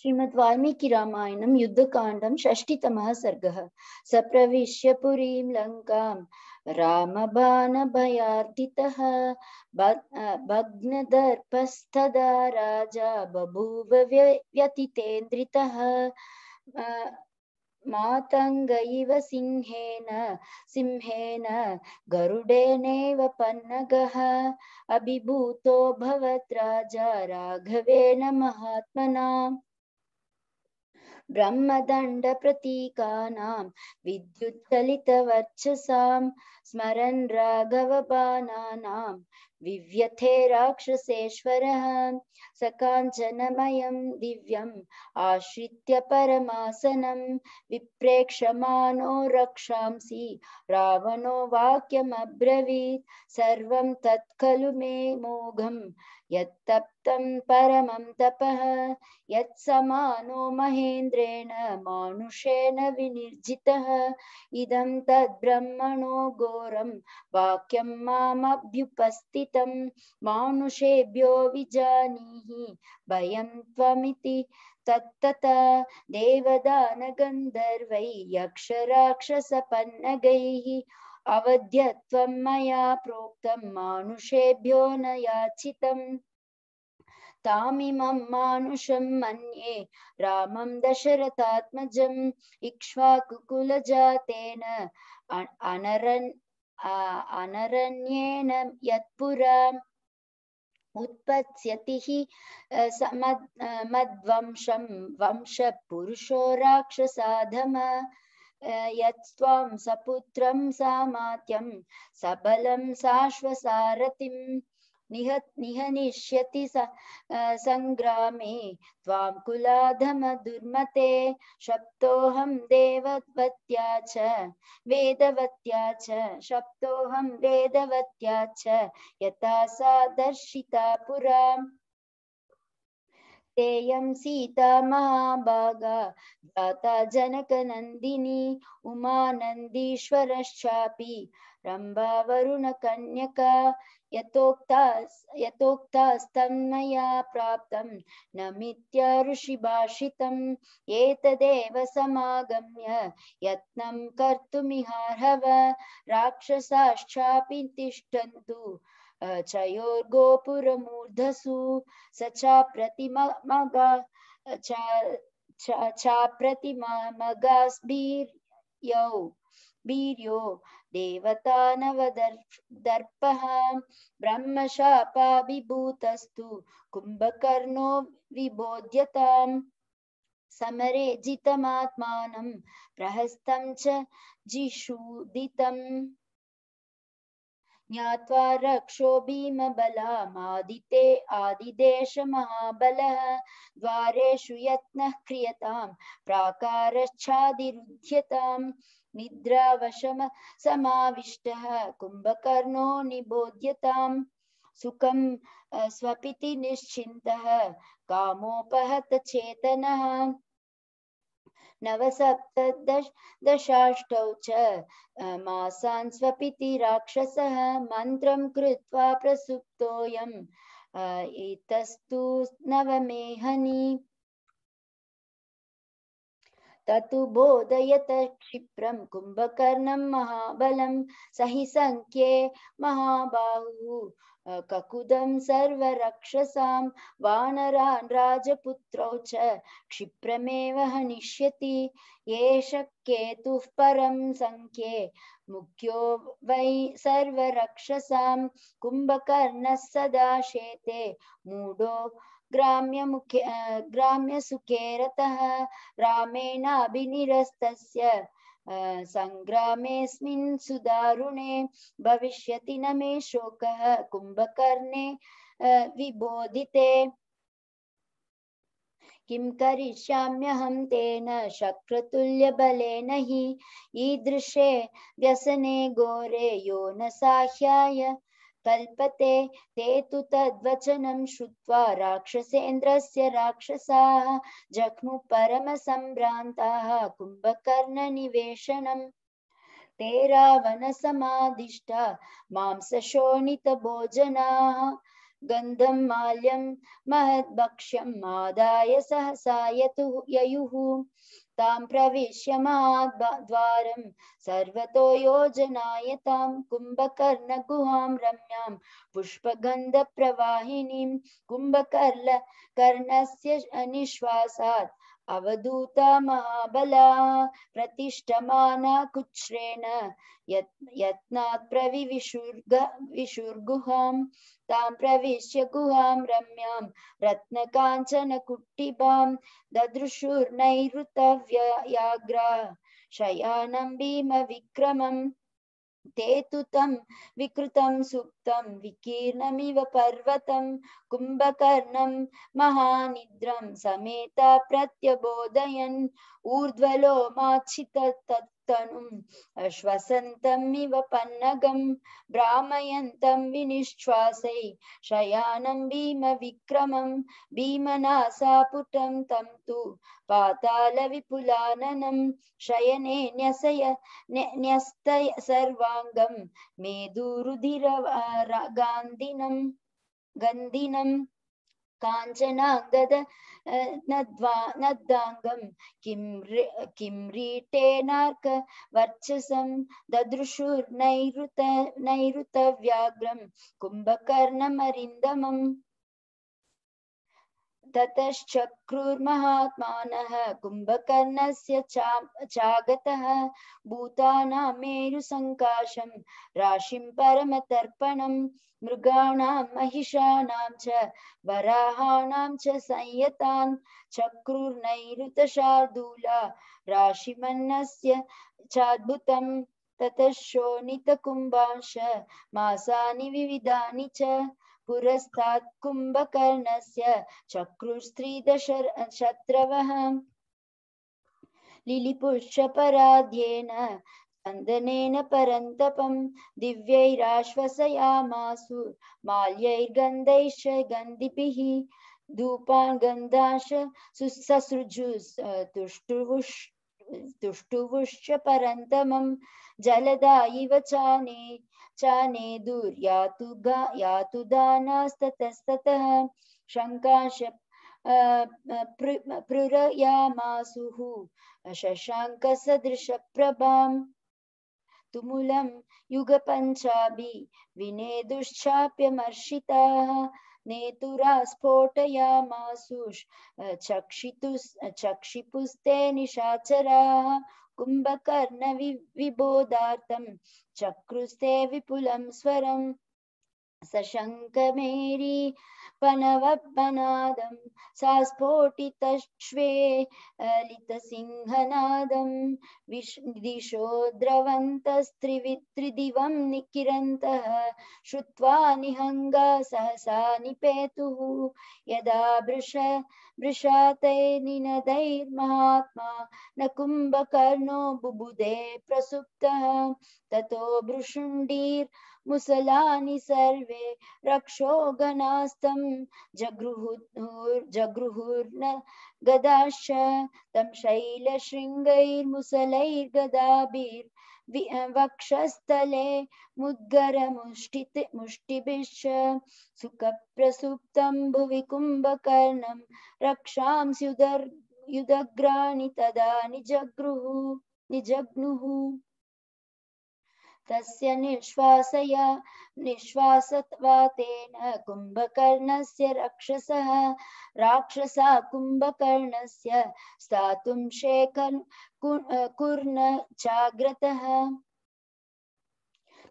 श्रीमद् वाल्मीकि रामायणं युद्धकाण्डं षष्टितमः सर्गः सप्रविश्य पुरीं लङ्कां रामबाणभयार्दितः भग्नदर्पस्तदा राजा बभूव व्यतितेन्द्रितः मातङ्ग इव सिंहेन सिंहेन गरुडेनैव पन्नगः अभिभूतो राजा राघवेन महात्मना ब्रह्मदंड ब्रह्मदण्डप्रतीकानां विद्युच्चलितवर्चसां स्मरन् राघवपानानां विव्यथे राक्षसेश्वरः स काञ्चनमयं दिव्यम् आश्रित्य परमासनं विप्रेक्षमानो रक्षांसि रावणो वाक्यमब्रवीत् सर्वं तत्खलु मे मोघम् यत्तप्तं परमं तपः यत्समानो महेन्द्रेण मानुषेण विनिर्जितः इदं तद्ब्रह्मणो घोरं वाक्यं मामभ्युपस्थितं मानुषेभ्यो विजानीहि भयं त्वमिति तत्तता देवदानगन्धर्वै यक्षराक्षसपन्नगैः अवध्यत्वं मया प्रोक्तं मानुषेभ्यो न याचितम् तामिमं मानुषं मन्ये रामं दशरथात्मजम् इक्ष्वाकुकुलजातेन अनरन् अनरण्येन यत्पुरा उत्पत्स्यति हि मद्वंशं वंशपुरुषो राक्षसाधम यत्त्वं सपुत्रं सामात्यं सबलं साश्वसारथिं निह निहनिष्यति सङ्ग्रामे त्वां कुलाधमदुर्मते शप्तोऽहं देववत्या च वेदवत्या च शप्तोऽहं वेदवत्या च यथा सा दर्शिता पुरा तेयं सीता महाभागा जाता जनकनन्दिनी उमानन्दीश्वरश्चापि रम्भावरुणकन्यका यथोक्ता यथोक्तास्तन्मया प्राप्तं न मिथ्या ऋषिभाषितम् एतदेव समागम्य यत्नं कर्तुमिहार्हव राक्षसाश्चापि तिष्ठन्तु अचयोर्गोपुरमूर्धसु स च प्रतिमगा च प्रतिमगास्बीर्यौ वीर्यो देवतानवदर्पः ब्रह्मशापाभिभूतस्तु कुम्भकर्णो विबोध्यताम् समरे जितमात्मानं प्रहस्तं च जिषूदितम् ज्ञात्वा रक्षो भीम भीमबलामादिते आदिदेशमहाबलः द्वारेषु यत्नः क्रियताम् प्राकारच्छादिरुध्यताम् निद्रावशम समाविष्टः कुम्भकर्णो निबोध्यताम् सुखं स्वपिति निश्चिन्तः कामोपहत चेतनः नव दशाष्टौ च मासान् स्वपिति राक्षसः मन्त्रं नवमेहनी ततु बोधयत क्षिप्रम कुंभकर्ण महाबलम सही संख्ये महाबा ककुदं सर्वरक्षसां वानरान् राजपुत्रौ च क्षिप्रमेव हनिष्यति एष केतुः परं सङ्ख्ये मुख्यो वै सर्वरक्षसां कुम्भकर्णः सदा शेते मूढो ग्राम्य मुख्य ग्राम्यसुखे रतः रामेणाभिनिरस्तस्य सङ्ग्रामेऽस्मिन् सुदारुणे भविष्यति न मे शोकः कुम्भकर्णे विबोधिते किं करिष्याम्यहं तेन शक्रतुल्यबलेन हि ईदृशे व्यसने घोरे यो न साह्याय कल्पते ते तु तद्वचनं श्रुत्वा राक्षसेन्द्रस्य राक्षसाः जघ्मुपरमसम्भ्रान्ताः कुम्भकर्णनिवेशनम् ते रावणसमाधिष्ठा मांसशोणितभोजनाः गन्धं माल्यं महद्भक्ष्यम् आदाय सहसा यतु ययुः तां प्रविश्य माद्वारं सर्वतो योजनाय तां कुम्भकर्णगुहां रम्यां पुष्पगन्धप्रवाहिनीं कुम्भकर्ल कर्णस्य निःश्वासात् अवधूत महाबला प्रतिष्ठमाना कुछ्रेण यत्ना प्रविशुर्ग विशुर्गुहां तां प्रविश्य गुहां रम्यां रत्न कांचन रत्नकाञ्चनकुट्टिभां ददृशुर्नैरुतव्ययाग्रा शयानं भीम विक्रमं ते तु तं विकृतं सुप्तं विकीर्णमिव पर्वतं कुम्भकर्णं महानिद्रं समेत प्रत्यबोधयन् ऊर्ध्वलोमाच्छित तनुम् अश्वसन्तम् इव पन्नगम् भ्रामयन्तम् विनिश्वासै शयानम् भीमनासापुटम् तु पातालविपुलाननम् शयने न्यसय न्यस्तय सर्वाङ्गम् काञ्चनाङ्गद नद्वा नद्दाङ्गं किं किं रीटेनार्क वर्चसं ददृशुर्नैरुत नैरुतव्याघ्रं कुम्भकर्णमरिन्दमम् ततश्चक्रुर्महात्मानः कुम्भकर्णस्य चा चागतः भूतानां मेरुसङ्काशं राशिं परमतर्पणं मृगाणां महिषाणां च वराहाणां च संयतान् चक्रुर्नैरुतशार्दूला राशिमन्नस्य चाद्भुतं ततः शोणितकुम्भांश मासानि विविधानि च पुरस्तात् कुम्भकर्णस्य चक्रुस्त्रिदशर शत्रवः लिलिपुष्पराध्येन चन्दनेन परन्तपं दिव्यैराश्वसयामासु माल्यैर्गन्धैश्च गन्धिभिः धूपान् गन्धांश सुससृजु तुष्टुवुष् तुष्टुवुश्च परन्तमं जलदा इव चाने चाने दूर दुर्यातु गा यातु दानास्ततस्ततः शङ्काश प्रयामासुः शशाङ्कसदृशप्रभाम् तुमुलं युगपञ्चाभि विनेदुश्चाप्यमर्षिताः नेतुरा स्फोटयामासुश् चक्षितुस् चक्षिपुस्ते निशाचराः कुम्भकर्ण विबोधार्थम चक्रुस्ते विपुलं स्वरम् सशङ्क मेरी पनवपनादं सा स्फोटितश्वे लितसिंहनादं विश् दिशो द्रवन्तस्त्रिवित्रिदिवं निकिरन्तः श्रुत्वा निहङ्गा सहसा निपेतुः यदा वृष वृषाते निनदैर्महात्मा न कुम्भकर्णो बुबुदे प्रसुप्तः ततो भृशुण्डीर् मुसलानि सर्वे रक्षो गणास्तं जगृहुर् जगृहुर्न गदाश्च तं शैलशृङ्गैर्मुसलैर्गदाभिर् वक्षस्थले मुद्गरमुष्टित मुष्टिभिश्च सुखप्रसुप्तं भुवि कुम्भकर्णं रक्षांस्युदर् युदग्राणि तदा निजगृः निजग्नुः तस्य निःश्वासय निःश्वासत्वातेन कुम्भकर्णस्य राक्षसः राक्षसा कुम्भकर्णस्य स्थातुं शेखन् कुर्न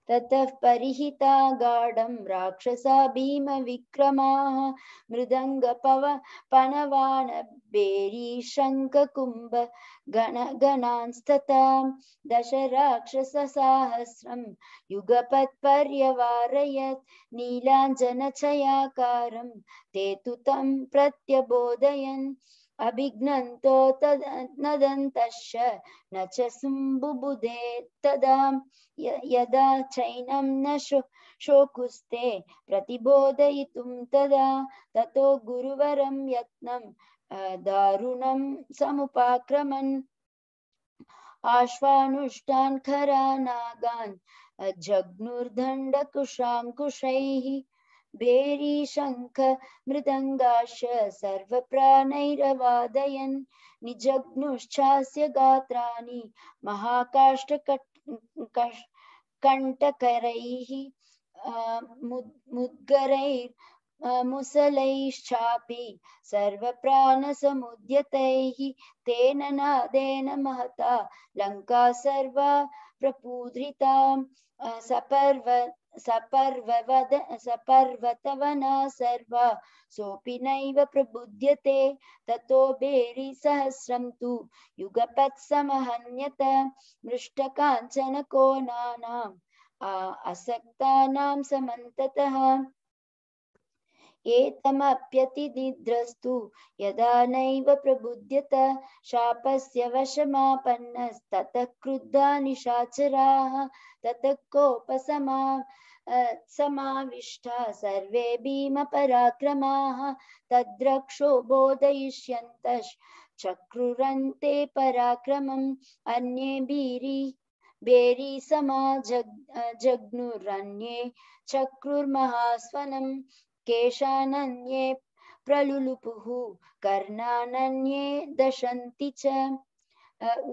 ततः परिहिता गाढं राक्षसा भीमविक्रमाः मृदङ्गपव पणवानबेरीशङ्खकुम्भ गण गणांस्ततां दशराक्षससाहस्रं युगपत्पर्यवारयत् नीलाञ्जनछयाकारं ते तु तं प्रत्यबोधयन् अभिघ्नन्तो तदन्तश्च न च सुम्बुबुधे तदा यदा चैनं न शो शोकुस्ते प्रतिबोधयितुं तदा ततो गुरुवरं यत्नं दारुणं समुपाक्रमन् आश्वानुष्ठान् खरा नागान् जग्नुर्दण्डकुशाङ्कुशैः शंख भेरीशङ्ख मृदङ्गाश सर्वप्राणैरवादयन् निजग्नुश्चास्य गात्राणि महाकाष्ठकण्टकरैः मुद् मुद्गरैर्मुसलैश्चापि सर्वप्राणसमुद्यतैः तेन नादेन महता लङ्का सर्वा प्रपूद्रिता सपर्व सपर्ववद सपर्वतवना सर्वा सोऽपि नैव प्रबुध्यते ततो भेरीसहस्रं तु समन्ततः ये यदा नैव प्रबुध्यत शापस्य वशमापन्नस्ततः क्रुद्धा निशाचराः ततः कोपसमा समाविष्टा सर्वे भीमपराक्रमाः तद्रक्षो बोधयिष्यन्तश्चक्रुरन्ते पराक्रमम् अन्ये भीरि बेरी समा जग, जग्नुरन्ये चक्रुर्महास्वनम् केशानन्ये प्रलुलुपुः कर्णानन्ये दशन्ति च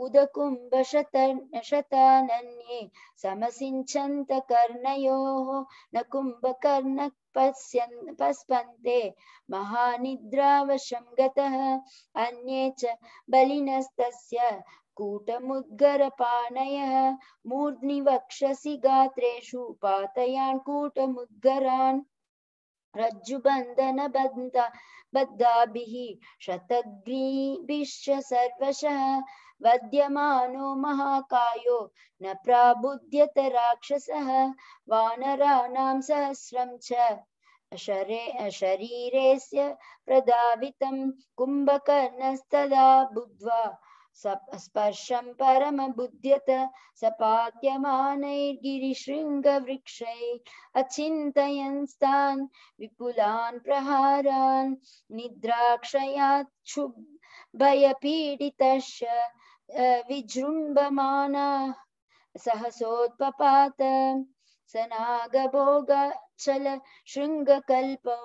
उदकुम्भशतनन्ये समसिञ्चन्तकर्णयोः न कुम्भकर्ण पश्यन् पस्पन्ते महानिद्रावशं गतः अन्ये च बलिनस्तस्य कूटमुद्गरपाणयः मूर्ध्नि वक्षसि गात्रेषु पातयान् कूटमुद्गरान् रज्जु रज्जुबन्धन बन्ध बद्धाभिः शतग्रीभिश्च सर्वशः वद्यमानो महाकायो न प्राबुध्यत राक्षसः वानराणां सहस्रं च शरे शरीरेस्य प्रदावितं कुम्भकर्णस्तदा बुद्ध्वा स्पर्शं परमबुध्यत सपात्यमानैर्गिरिशृङ्गवृक्षैः अचिन्तयंस्तान् विपुलान् प्रहारान् निद्राक्षयाच्छुब् भयपीडितश्च विजृम्भमाना सहसोत्पपात स नागभोगच्छल शृङ्गकल्पौ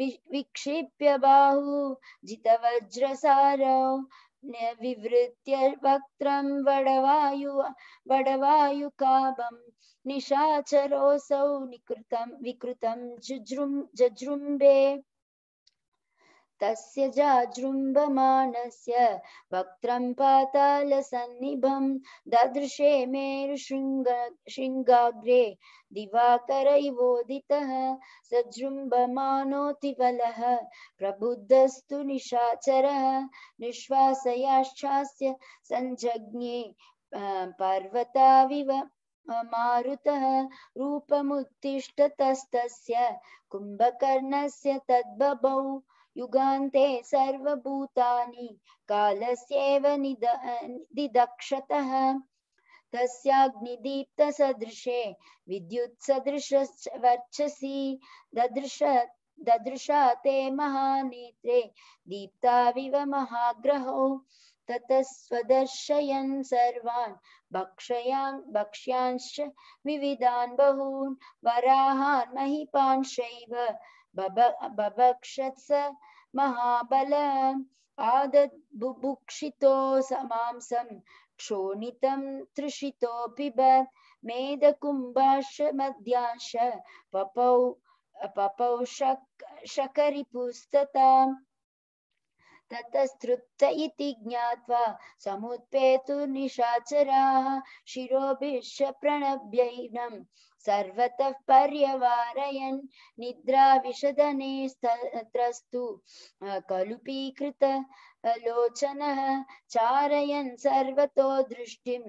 विक्षिप्य बाहु जितवज्रसारौ विवृत्य वक्त्रं वडवायु वडवायुकाभं निशाचरोऽसौ निकृतं विकृतम जुजृम् जजृम्बे तस्य जाजृम्भमानस्य वक्त्रं पातालसन्निभं ददृशे मेरुशृङ्ग शृङ्गाग्रे दिवाकरैवोदितः सजृम्भमानोऽतिवलः प्रबुद्धस्तु निशाचरः निःश्वासयाश्चास्य सञ्जज्ञे पर्वताविव मारुतः रूपमुत्तिष्ठतस्तस्य कुम्भकर्णस्य तद्बभौ युगान्ते सर्वभूतानि कालस्येव निद निदक्षतः तस्याग्निदीप्तसदृशे विद्युत्सदृशश्च वर्चसि ददृश ददृशा ते महानेत्रे दीप्ताविव महाग्रहो ततस्वदर्शयन् सर्वान् भक्षयान् भक्ष्यांश्च विविधान् बहून् वराहान् महिपांशैव बभक्षत्स महाबल आदद्बुभुक्षितो समांसं क्षोणितं तृषितो पिबत् मेदकुम्भाश मध्याश पपौ पपौ शक शकरिपुस्तताम् ततस्तृप्त इति ज्ञात्वा समुत्पेतुर्निशाचराः शिरोभिश्च प्रणभ्यैनं सर्वतः पर्यवारयन् निद्राविशदने स्तत्रस्तु कलुपीकृत लोचनः चारयन् सर्वतो दृष्टिं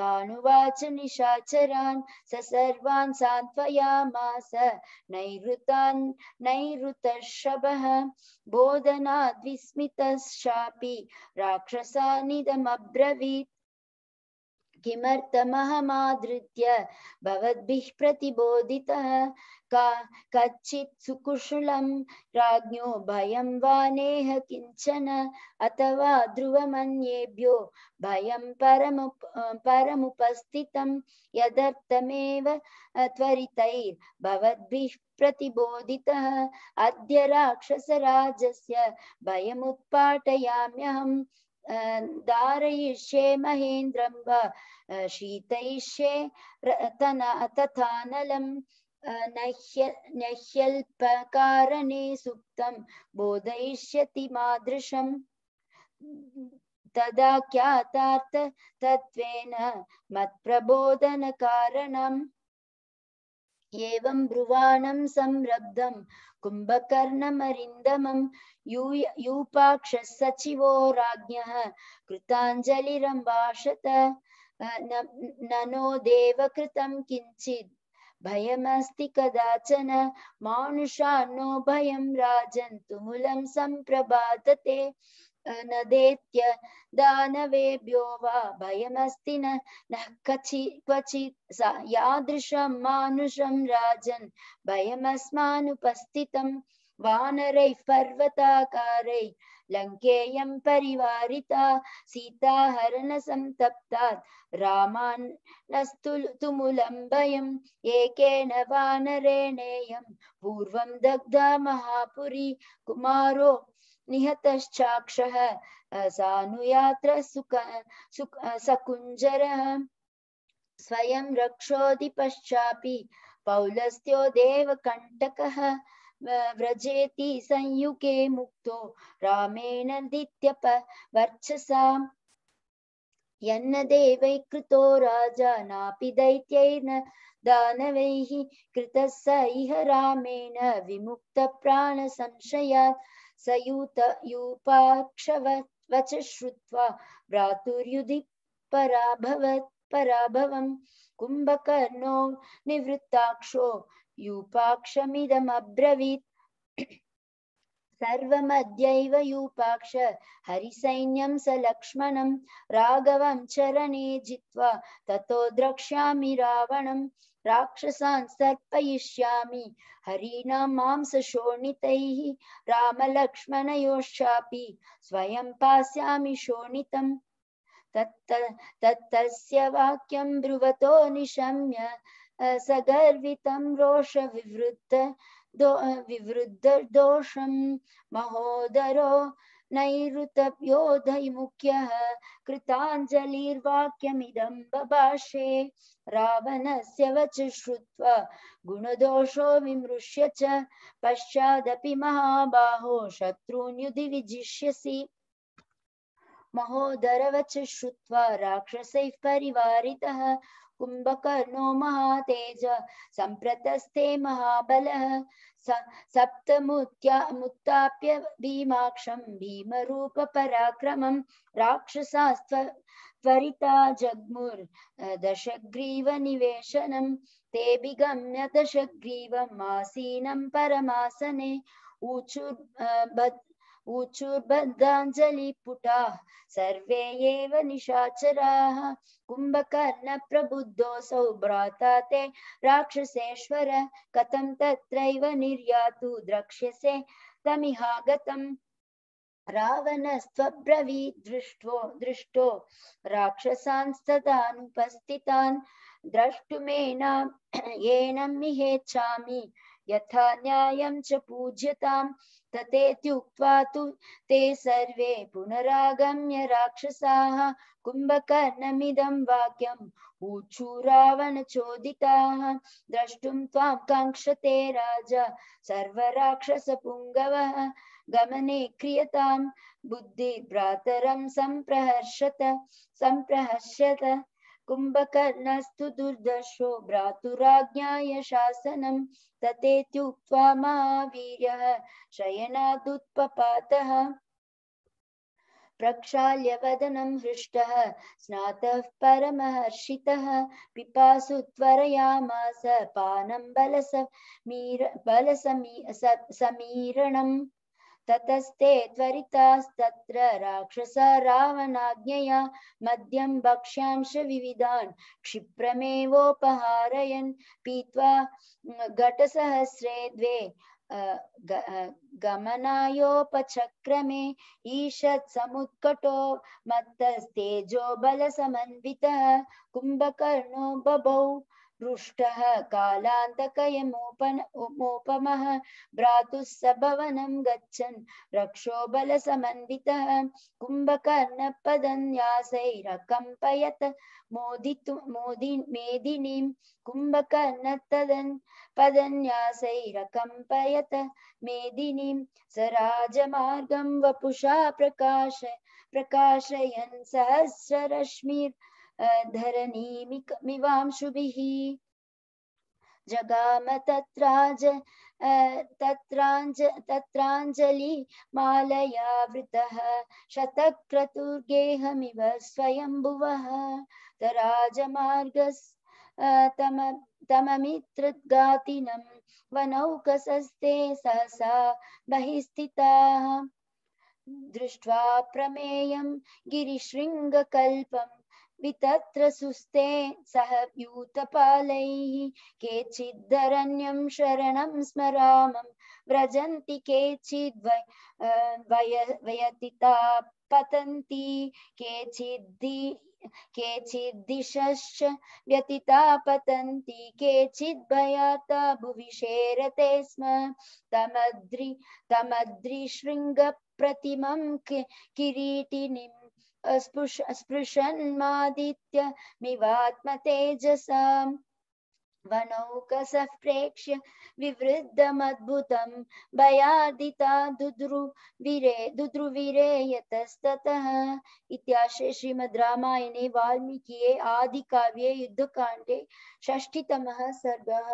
तानुवाच निशाचरान् स सर्वान् सान्त्वयामास नैरुतान् नैरुतशभः बोधनाद्विस्मितश्चापि राक्षसानिदमब्रवीत् किमर्थमहमादृत्य भवद्भिः प्रतिबोधितः का कच्चित् सुकुशलं राज्ञो भयं वा नेह किञ्चन अथवा ध्रुवमन्येभ्यो भयं परमु परमुपस्थितं यदर्थमेव त्वरितैर्भवद्भिः प्रतिबोधितः अद्य राक्षसराजस्य भयमुत्पाटयाम्यहम् धारयिष्ये महेन्द्रं शीतयिष्ये तथा नलं नह्यल्पकारणे सुप्तं बोधयिष्यति मादृशम् तदा ख्यातार्थ तत्त्वेन मत्प्रबोधनकारणम् एवं ब्रुवाणं संरब्धं कुम्भकर्णमरिन्दमं यू यूपाक्षः सचिवो राज्ञः कृताञ्जलिरम्भाषत ननो देवकृतं किञ्चित् भयमस्ति कदाचन मानुषान्नो भयं राजन् तुमुलं सम्प्रभातते अनदेत्य दानवेभ्यो वा भयमस्ति न नः कचि क्वचित् यादृशं मानुषं राजन् भयमस्मानुपस्थितं वानरैः पर्वताकारैः लङ्केयं परिवारिता सीता हरणसन्तप्तात् रामान्नस्तु तुमुलं भयं एकेन वानरेणेयं पूर्वं दग्धा महापुरी कुमारो निहतश्चाक्षः सानुयात्र सुक सुक सकुञ्जरः स्वयं रक्षोति पश्चापि पौलस्त्यो देवकण्टकः व्रजेति संयुगे मुक्तो रामेण दित्यप वर्चसा यन्न देवैः कृतो राजा नापि दैत्यैर्न दानवैः कृतः स इह रामेण विमुक्तप्राणसंशयात् सयूत यूपाक्षवच श्रुत्वा भ्रातुर्युधि पराभवत् पराभवम् कुम्भकर्णो निवृत्ताक्षो यूपाक्षमिदमब्रवीत् सर्वमद्यैव यूपाक्ष हरिसैन्यं स लक्ष्मणं राघवं चरणे जित्वा ततो द्रक्ष्यामि रावणम् राक्षसान् सर्पयिष्यामि हरिणां मांसशोणितैः रामलक्ष्मणयोश्चापि स्वयं पास्यामि शोणितम् तत्तस्य वाक्यं ब्रुवतो निशम्य सगर्वितं रोषविवृद्ध दो विवृद्धदोषं महोदरो नैरुतप्योधैमुख्यः कृताञ्जलिर्वाक्यमिदं बभाषे रावणस्य वच श्रुत्वा गुणदोषो विमृश्य च पश्चादपि महाबाहो शत्रून्युधि विजिष्यसि महोदरवच श्रुत्वा राक्षसैः परिवारितः कुम्भकर्णो महातेज सम्प्रतस्थे महाबलः सप्तमुत्या मुत्ताप्य भीमाक्षं भीमरूपपराक्रमं राक्षसास्त्व त्वरिता जग्मुर्दशग्रीवनिवेशनं ते विगम्य दशग्रीवम् आसीनं परमासने ऊचुर् ऊचूर्बद्धाञ्जलिपुटाः सर्वे एव निशाचराः कुम्भकर्णप्रबुद्धोऽसौ भ्राता ते राक्षसेश्वर कथं तत्रैव निर्यातु द्रक्ष्यसे तमिहागतम् रावणस्त्वब्रवीत् दृष्टो दृष्टो राक्षसांस्तदानुपस्थितान् द्रष्टुमेना एनम् इहेच्छामि यथा न्यायं च पूज्यतां तथेत्युक्त्वा तु ते सर्वे पुनरागम्य राक्षसाः कुम्भकर्णमिदं वाक्यम् ऊचूरावणचोदिताः द्रष्टुं त्वां काङ्क्षते राजा सर्वराक्षसपुङ्गवः गमने क्रियतां बुद्धिभ्रातरं सम्प्रहर्षत सम्प्रहर्षत कुम्भकर्णस्तु दुर्दर्शो भ्रातुराज्ञाय शासनं ततेत्युक्त्वा महावीर्यः शयनादुत्पपातः प्रक्षाल्य वदनं हृष्टः स्नातः परमहर्षितः पिपासु त्वरयामास पानं बलसमीर बलसमी समीरणम् ततस्ते त्वरितास्तत्र राक्षस रावणाज्ञया मद्यं भक्ष्यांश विविधान् क्षिप्रमेवोपहारयन् पीत्वा घटसहस्रे द्वे गमनायोपचक्रमे ईषत् समुत्कटो मत्तस्तेजो बलसमन्वितः कुम्भकर्णो बभौ रुष्टः कालान्तकयमोपमः भ्रातुः स भवनं गच्छन् रक्षोबलसमन्वितः कुम्भकर्णपदन्यासैरकम्पयत् मोदितु मोदि मेदिनीं कुम्भकर्णतदन् पदन्यासैरकम्पयत मेदिनीं स राजमार्गं वपुषा प्रकाश प्रकाशयन् सहस्ररश्मिर् धरणीमिवांशुभिः जगाम तत्राज तत्राञ्ज तत्राञ्जलिमालयावृतः शतक्रतुर्गेहमिव स्वयम्भुवः तराजमार्गस् तम तममित्रद्गातिनं वनौकसस्ते सहसा बहिस्थिताः दृष्ट्वा प्रमेयं गिरिशृङ्गकल्पं वितत्र सुस्ते सह यूतपालैः केचिद्धरण्यं शरणं स्मरामं व्रजन्ति केचिद् वय वयतिता पतन्ति केचिद्धि केचिद्दिशश्च व्यतिता पतन्ति केचिद्भयाता भुवि शेरते स्म तमद्रि तमद्रिशृङ्गप्रतिमं किरीटिनिम् स्पृश स्पृशन्मादित्यमिवात्मतेजसाम् वनौकसः प्रेक्ष्य विवृद्धमद्भुतं भयादिता दुद्रु विरे दुद्रु विरे यतस्ततः इत्याशे श्रीमद् रामायणे वाल्मीकिये आदिकाव्ये युद्धकाण्डे षष्ठितमः सर्गः